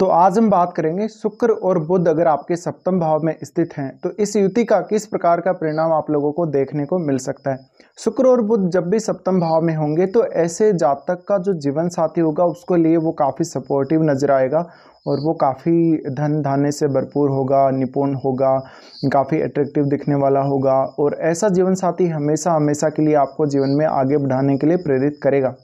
तो आज हम बात करेंगे शुक्र और बुध अगर आपके सप्तम भाव में स्थित हैं तो इस युति का किस प्रकार का परिणाम आप लोगों को देखने को मिल सकता है शुक्र और बुध जब भी सप्तम भाव में होंगे तो ऐसे जातक का जो जीवन साथी होगा उसको लिए वो काफ़ी सपोर्टिव नजर आएगा और वो काफ़ी धन धाने से भरपूर होगा निपुण होगा काफ़ी अट्रैक्टिव दिखने वाला होगा और ऐसा जीवन साथी हमेशा हमेशा के लिए आपको जीवन में आगे बढ़ाने के लिए प्रेरित करेगा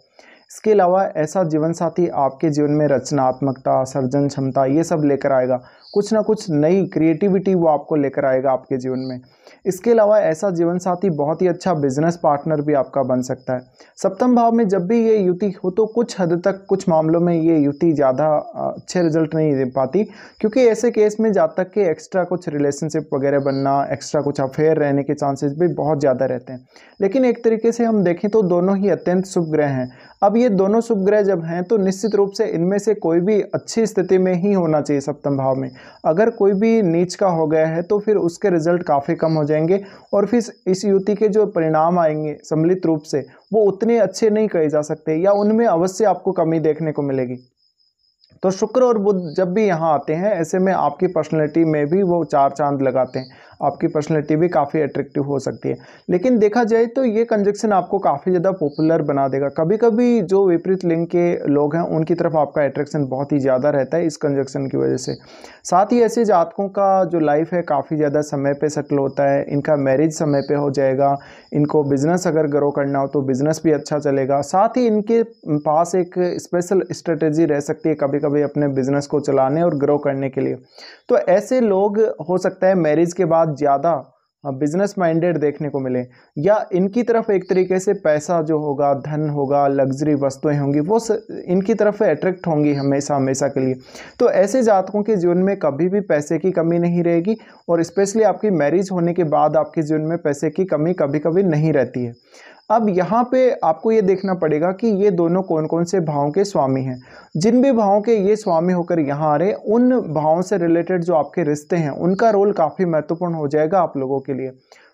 इसके अलावा ऐसा जीवन साथी आपके जीवन में रचनात्मकता सर्जन क्षमता ये सब लेकर आएगा कुछ ना कुछ नई क्रिएटिविटी वो आपको लेकर आएगा आपके जीवन में इसके अलावा ऐसा जीवन साथी बहुत ही अच्छा बिजनेस पार्टनर भी आपका बन सकता है सप्तम भाव में जब भी ये युति हो तो कुछ हद तक कुछ मामलों में ये युति ज़्यादा अच्छे रिजल्ट नहीं दे पाती क्योंकि ऐसे केस में जा तक के एक्स्ट्रा कुछ रिलेशनशिप वगैरह बनना एक्स्ट्रा कुछ अफेयर रहने के चांसेस भी बहुत ज़्यादा रहते हैं लेकिन एक तरीके से हम देखें तो दोनों ही अत्यंत शुभ ग्रह हैं अब ये दोनों शुभ ग्रह जब हैं तो निश्चित रूप से इनमें से कोई भी अच्छी स्थिति में ही होना चाहिए सप्तम भाव में अगर कोई भी नीच का हो गया है तो फिर उसके रिजल्ट काफ़ी कम हो जाएंगे और फिर इस युति के जो परिणाम आएंगे सम्मिलित रूप से वो उतने अच्छे नहीं कहे जा सकते या उनमें अवश्य आपको कमी देखने को मिलेगी तो शुक्र और बुध जब भी यहाँ आते हैं ऐसे में आपकी पर्सनैलिटी में भी वो चार चांद लगाते हैं आपकी पर्सनैलिटी भी काफ़ी अट्रैक्टिव हो सकती है लेकिन देखा जाए तो ये कंजक्शन आपको काफ़ी ज़्यादा पॉपुलर बना देगा कभी कभी जो विपरीत लिंग के लोग हैं उनकी तरफ आपका अट्रैक्शन बहुत ही ज़्यादा रहता है इस कंजक्शन की वजह से साथ ही ऐसे जातकों का जो लाइफ है काफ़ी ज़्यादा समय पर सेटल होता है इनका मैरिज समय पर हो जाएगा इनको बिज़नेस अगर ग्रो करना हो तो बिज़नेस भी अच्छा चलेगा साथ ही इनके पास एक स्पेशल स्ट्रेटेजी रह सकती है कभी कभी अपने बिज़नेस को चलाने और ग्रो करने के लिए तो ऐसे लोग हो सकता है मैरिज के बाद ज़्यादा बिजनेस माइंडेड देखने को मिले या इनकी तरफ एक तरीके से पैसा जो होगा धन होगा लग्जरी वस्तुएं होंगी वो इनकी तरफ अट्रैक्ट होंगी हमेशा हमेशा के लिए तो ऐसे जातकों के जीवन में कभी भी पैसे की कमी नहीं रहेगी और स्पेशली आपकी मैरिज होने के बाद आपके जीवन में पैसे की कमी कभी कभी नहीं रहती है अब यहाँ पे आपको ये देखना पड़ेगा कि ये दोनों कौन कौन से भावों के स्वामी हैं जिन भी भावों के ये स्वामी होकर यहाँ आ रहे उन भावों से रिलेटेड जो आपके रिश्ते हैं उनका रोल काफ़ी महत्वपूर्ण हो जाएगा आप लोगों के लिए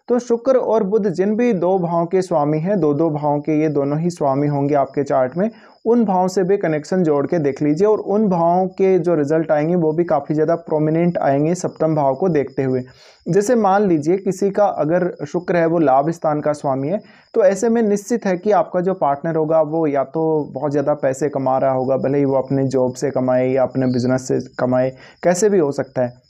तो शुक्र और बुध जिन भी दो भावों के स्वामी हैं दो दो भावों के ये दोनों ही स्वामी होंगे आपके चार्ट में उन भावों से भी कनेक्शन जोड़ के देख लीजिए और उन भावों के जो रिजल्ट आएंगे वो भी काफ़ी ज़्यादा प्रोमिनेंट आएंगे सप्तम भाव को देखते हुए जैसे मान लीजिए किसी का अगर शुक्र है वो लाभ स्थान का स्वामी है तो ऐसे में निश्चित है कि आपका जो पार्टनर होगा वो या तो बहुत ज़्यादा पैसे कमा रहा होगा भले ही वो अपने जॉब से कमाए या अपने बिजनेस से कमाए कैसे भी हो सकता है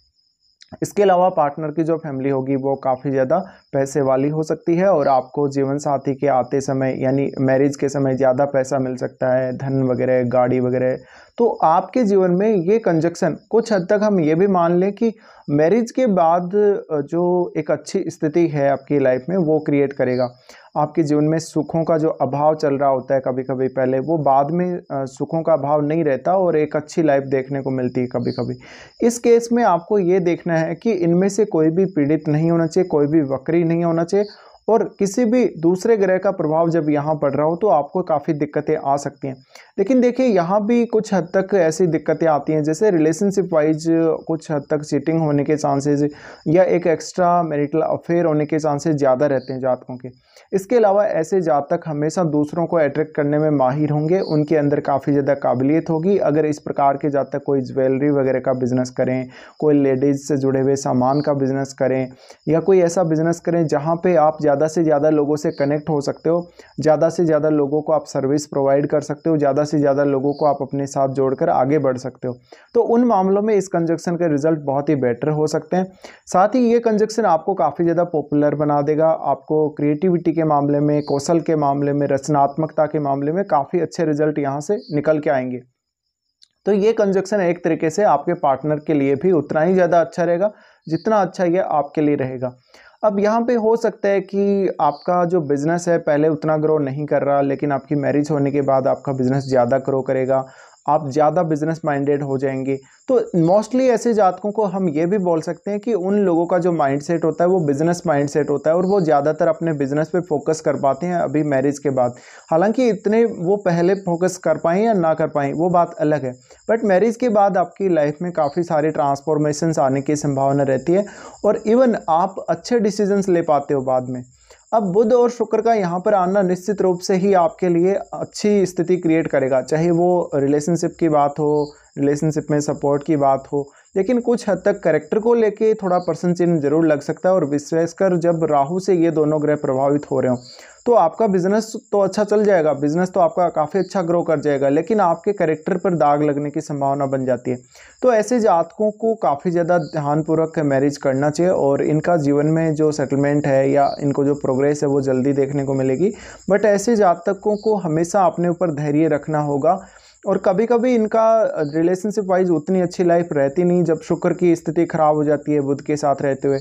इसके अलावा पार्टनर की जो फैमिली होगी वो काफ़ी ज़्यादा पैसे वाली हो सकती है और आपको जीवन साथी के आते समय यानी मैरिज के समय ज़्यादा पैसा मिल सकता है धन वगैरह गाड़ी वगैरह तो आपके जीवन में ये कंजक्शन कुछ हद तक हम ये भी मान लें कि मैरिज के बाद जो एक अच्छी स्थिति है आपकी लाइफ में वो क्रिएट करेगा आपके जीवन में सुखों का जो अभाव चल रहा होता है कभी कभी पहले वो बाद में सुखों का अभाव नहीं रहता और एक अच्छी लाइफ देखने को मिलती है कभी कभी इस केस में आपको ये देखना है कि इनमें से कोई भी पीड़ित नहीं होना चाहिए कोई भी वक्री नहीं होना चाहिए और किसी भी दूसरे ग्रह का प्रभाव जब यहाँ पड़ रहा हो तो आपको काफ़ी दिक्कतें आ सकती हैं लेकिन देखिए यहाँ भी कुछ हद तक ऐसी दिक्कतें आती हैं जैसे रिलेशनशिप वाइज कुछ हद तक चीटिंग होने के चांसेज या एक एक्स्ट्रा मैरिटल अफेयर होने के चांसेज ज़्यादा रहते हैं जातकों के इसके अलावा ऐसे जातक हमेशा दूसरों को अट्रैक्ट करने में माहिर होंगे उनके अंदर काफ़ी ज़्यादा काबिलियत होगी अगर इस प्रकार के जातक कोई ज्वेलरी वगैरह का बिज़नेस करें कोई लेडीज़ से जुड़े हुए सामान का बिज़नेस करें या कोई ऐसा बिज़नेस करें जहाँ पर आप ज़्यादा ज़्यादा से ज़्यादा लोगों से कनेक्ट हो सकते हो ज़्यादा से ज़्यादा लोगों को आप सर्विस प्रोवाइड कर सकते हो ज़्यादा से ज़्यादा लोगों को आप अपने साथ जोड़कर आगे बढ़ सकते हो तो उन मामलों में इस कंजक्शन के रिजल्ट बहुत ही बेटर हो सकते हैं साथ ही ये कंजक्शन आपको काफ़ी ज़्यादा पॉपुलर बना देगा आपको क्रिएटिविटी के मामले में कौशल के मामले में रचनात्मकता के मामले में काफ़ी अच्छे रिजल्ट यहाँ से निकल के आएंगे तो ये कंजक्शन एक तरीके से आपके पार्टनर के लिए भी उतना ही ज़्यादा अच्छा रहेगा जितना अच्छा ये आपके लिए रहेगा अब यहाँ पे हो सकता है कि आपका जो बिज़नेस है पहले उतना ग्रो नहीं कर रहा लेकिन आपकी मैरिज होने के बाद आपका बिज़नेस ज़्यादा ग्रो करेगा आप ज़्यादा बिजनेस माइंडेड हो जाएंगे तो मोस्टली ऐसे जातकों को हम ये भी बोल सकते हैं कि उन लोगों का जो माइंड सेट होता है वो बिज़नेस माइंड सेट होता है और वो ज़्यादातर अपने बिज़नेस पे फोकस कर पाते हैं अभी मैरिज के बाद हालांकि इतने वो पहले फोकस कर पाएँ या ना कर पाएँ वो बात अलग है बट मैरिज के बाद आपकी लाइफ में काफ़ी सारे ट्रांसफॉर्मेशन आने की संभावना रहती है और इवन आप अच्छे डिसीजनस ले पाते हो बाद में अब बुध और शुक्र का यहाँ पर आना निश्चित रूप से ही आपके लिए अच्छी स्थिति क्रिएट करेगा चाहे वो रिलेशनशिप की बात हो रिलेशनशिप में सपोर्ट की बात हो लेकिन कुछ हद तक करेक्टर को लेके थोड़ा पर्सन चिन्ह जरूर लग सकता है और विशेषकर जब राहु से ये दोनों ग्रह प्रभावित हो रहे हो तो आपका बिजनेस तो अच्छा चल जाएगा बिजनेस तो आपका काफ़ी अच्छा ग्रो कर जाएगा लेकिन आपके करेक्टर पर दाग लगने की संभावना बन जाती है तो ऐसे जातकों को काफ़ी ज़्यादा ध्यानपूर्वक मैरिज करना चाहिए और इनका जीवन में जो सेटलमेंट है या इनको जो प्रोग्रेस है वो जल्दी देखने को मिलेगी बट ऐसे जातकों को हमेशा अपने ऊपर धैर्य रखना होगा और कभी कभी इनका रिलेशनशिप वाइज उतनी अच्छी लाइफ रहती नहीं जब शुक्र की स्थिति खराब हो जाती है बुध के साथ रहते हुए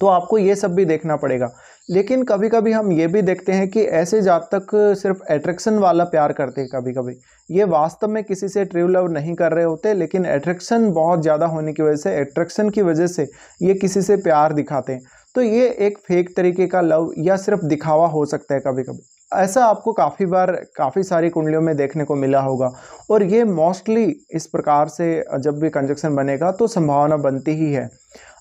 तो आपको ये सब भी देखना पड़ेगा लेकिन कभी कभी हम ये भी देखते हैं कि ऐसे जातक सिर्फ एट्रैक्शन वाला प्यार करते हैं कभी कभी ये वास्तव में किसी से ट्रू लव नहीं कर रहे होते लेकिन एट्रैक्शन बहुत ज़्यादा होने की वजह से एट्रैक्शन की वजह से ये किसी से प्यार दिखाते हैं तो ये एक फेक तरीके का लव या सिर्फ दिखावा हो सकता है कभी कभी ऐसा आपको काफ़ी बार काफ़ी सारी कुंडलियों में देखने को मिला होगा और ये मोस्टली इस प्रकार से जब भी कंजक्शन बनेगा तो संभावना बनती ही है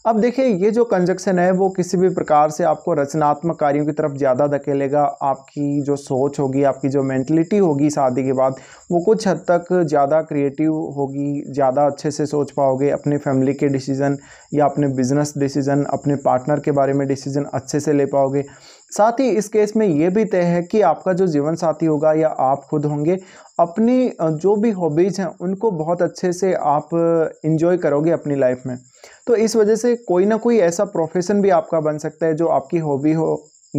अब देखिए ये जो कंजक्शन है वो किसी भी प्रकार से आपको रचनात्मक कार्यों की तरफ ज़्यादा धकेलेगा आपकी जो सोच होगी आपकी जो मैंटलिटी होगी शादी के बाद वो कुछ हद तक ज़्यादा क्रिएटिव होगी ज़्यादा अच्छे से सोच पाओगे अपने फैमिली के डिसीज़न या अपने बिजनेस डिसीज़न अपने पार्टनर के बारे में डिसीज़न अच्छे से ले पाओगे साथ ही इस केस में ये भी तय है कि आपका जो जीवन साथी होगा या आप खुद होंगे अपनी जो भी हॉबीज़ हैं उनको बहुत अच्छे से आप इन्जॉय करोगे अपनी लाइफ में तो इस वजह से कोई ना कोई ऐसा प्रोफेशन भी आपका बन सकता है जो आपकी हॉबी हो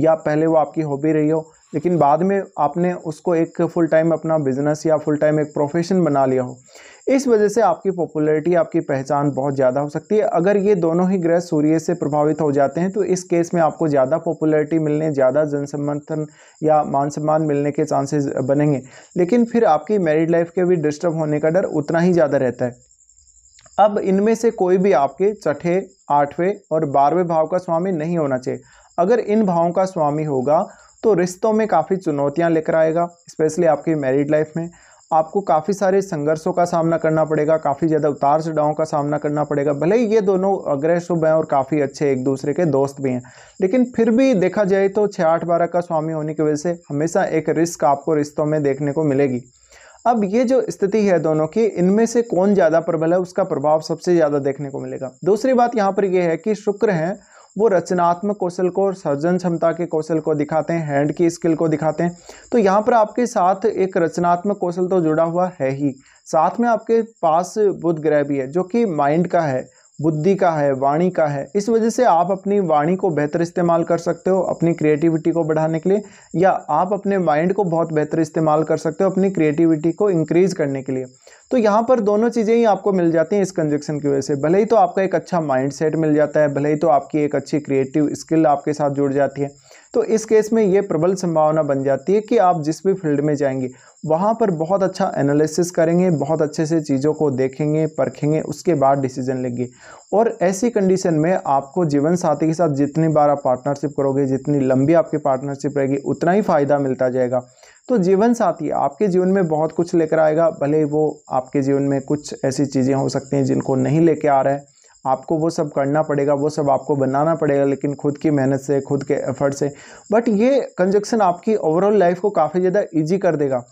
या पहले वो आपकी हॉबी रही हो लेकिन बाद में आपने उसको एक फुल टाइम अपना बिजनेस या फुल टाइम एक प्रोफेशन बना लिया हो इस वजह से आपकी पॉपुलैरिटी आपकी पहचान बहुत ज़्यादा हो सकती है अगर ये दोनों ही ग्रह सूर्य से प्रभावित हो जाते हैं तो इस केस में आपको ज़्यादा पॉपुलैरिटी मिलने ज़्यादा जन समर्थन या मान सम्मान मिलने के चांसेस बनेंगे लेकिन फिर आपकी मैरिड लाइफ के भी डिस्टर्ब होने का डर उतना ही ज़्यादा रहता है अब इनमें से कोई भी आपके छठे आठवें और बारहवें भाव का स्वामी नहीं होना चाहिए अगर इन भावों का स्वामी होगा तो रिश्तों में काफ़ी चुनौतियाँ लेकर आएगा स्पेशली आपकी मैरिड लाइफ में आपको काफ़ी सारे संघर्षों का सामना करना पड़ेगा काफ़ी ज़्यादा उतार चढ़ावों का सामना करना पड़ेगा भले ही ये दोनों अग्रह शुभ हैं और काफ़ी अच्छे एक दूसरे के दोस्त भी हैं लेकिन फिर भी देखा जाए तो छः आठ बारह का स्वामी होने की वजह से हमेशा एक रिस्क आपको रिश्तों में देखने को मिलेगी अब ये जो स्थिति है दोनों की इनमें से कौन ज़्यादा प्रबल है उसका प्रभाव सबसे ज़्यादा देखने को मिलेगा दूसरी बात यहाँ पर यह है कि शुक्र हैं वो रचनात्मक कौशल को और सर्जन क्षमता के कौशल को दिखाते हैं हैंड की स्किल को दिखाते हैं तो यहाँ पर आपके साथ एक रचनात्मक कौशल तो जुड़ा हुआ है ही साथ में आपके पास बुध ग्रह भी है जो कि माइंड का है बुद्धि का है वाणी का है इस वजह से आप अपनी वाणी को बेहतर इस्तेमाल कर सकते हो अपनी क्रिएटिविटी को बढ़ाने के लिए या आप अपने माइंड को बहुत बेहतर इस्तेमाल कर सकते हो अपनी क्रिएटिविटी को इंक्रीज़ करने के लिए तो यहाँ पर दोनों चीज़ें ही आपको मिल जाती हैं इस कंजक्शन की वजह से भले ही तो आपका एक अच्छा माइंड सेट मिल जाता है भले ही तो आपकी एक अच्छी क्रिएटिव स्किल आपके साथ जुड़ जाती है तो इस केस में ये प्रबल संभावना बन जाती है कि आप जिस भी फील्ड में जाएंगे वहाँ पर बहुत अच्छा एनालिसिस करेंगे बहुत अच्छे से चीज़ों को देखेंगे परखेंगे उसके बाद डिसीजन लेंगे और ऐसी कंडीशन में आपको जीवन साथी के साथ जितनी बार आप पार्टनरशिप करोगे जितनी लंबी आपकी पार्टनरशिप रहेगी उतना ही फ़ायदा मिलता जाएगा तो जीवन साथी आपके जीवन में बहुत कुछ लेकर आएगा भले वो आपके जीवन में कुछ ऐसी चीज़ें हो सकती हैं जिनको नहीं लेके आ रहा है आपको वो सब करना पड़ेगा वो सब आपको बनाना पड़ेगा लेकिन खुद की मेहनत से खुद के एफर्ट से बट ये कंजक्शन आपकी ओवरऑल लाइफ को काफ़ी ज़्यादा ईजी कर देगा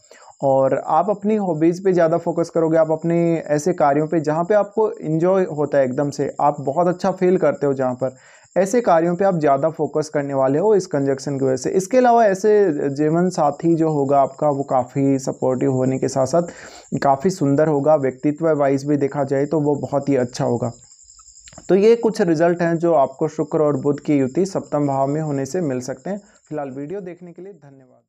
और आप अपनी हॉबीज़ पे ज़्यादा फोकस करोगे आप अपने ऐसे कार्यों पे जहाँ पे आपको इन्जॉय होता है एकदम से आप बहुत अच्छा फील करते हो जहाँ पर ऐसे कार्यों पे आप ज़्यादा फोकस करने वाले हो इस कंजक्शन की वजह से इसके अलावा ऐसे जीवन साथी जो होगा आपका वो काफ़ी सपोर्टिव होने के साथ साथ काफ़ी सुंदर होगा व्यक्तित्व वाइज भी देखा जाए तो वो बहुत ही अच्छा होगा तो ये कुछ रिजल्ट हैं जो आपको शुक्र और बुध की युति सप्तम भाव में होने से मिल सकते हैं फिलहाल वीडियो देखने के लिए धन्यवाद